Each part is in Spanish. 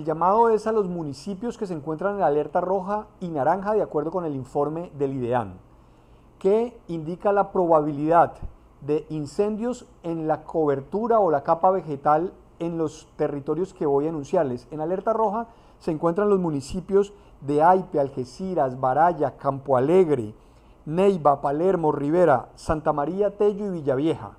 El llamado es a los municipios que se encuentran en alerta roja y naranja de acuerdo con el informe del Idean, que indica la probabilidad de incendios en la cobertura o la capa vegetal en los territorios que voy a anunciarles. En alerta roja se encuentran los municipios de Aipe, Algeciras, Baraya, Campo Alegre, Neiva, Palermo, Rivera, Santa María, Tello y Villavieja.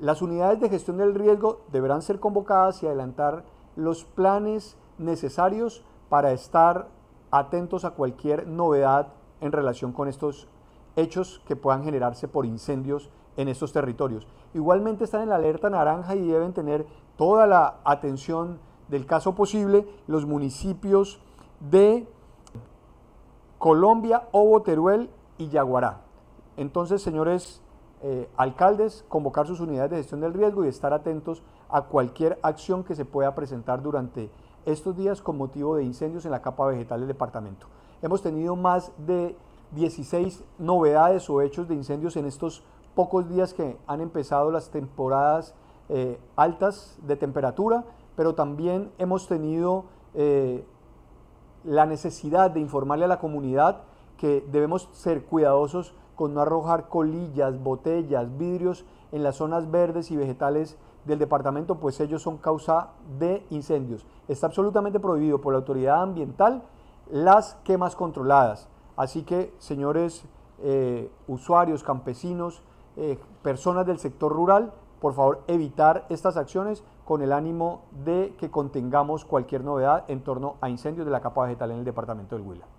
Las unidades de gestión del riesgo deberán ser convocadas y adelantar los planes necesarios para estar atentos a cualquier novedad en relación con estos hechos que puedan generarse por incendios en estos territorios. Igualmente están en la alerta naranja y deben tener toda la atención del caso posible los municipios de Colombia, Obo, Teruel y Yaguará. Entonces, señores eh, alcaldes convocar sus unidades de gestión del riesgo y estar atentos a cualquier acción que se pueda presentar durante estos días con motivo de incendios en la capa vegetal del departamento. Hemos tenido más de 16 novedades o hechos de incendios en estos pocos días que han empezado las temporadas eh, altas de temperatura, pero también hemos tenido eh, la necesidad de informarle a la comunidad que debemos ser cuidadosos con no arrojar colillas, botellas, vidrios en las zonas verdes y vegetales del departamento, pues ellos son causa de incendios. Está absolutamente prohibido por la autoridad ambiental las quemas controladas. Así que, señores eh, usuarios, campesinos, eh, personas del sector rural, por favor, evitar estas acciones con el ánimo de que contengamos cualquier novedad en torno a incendios de la capa vegetal en el departamento del Huila.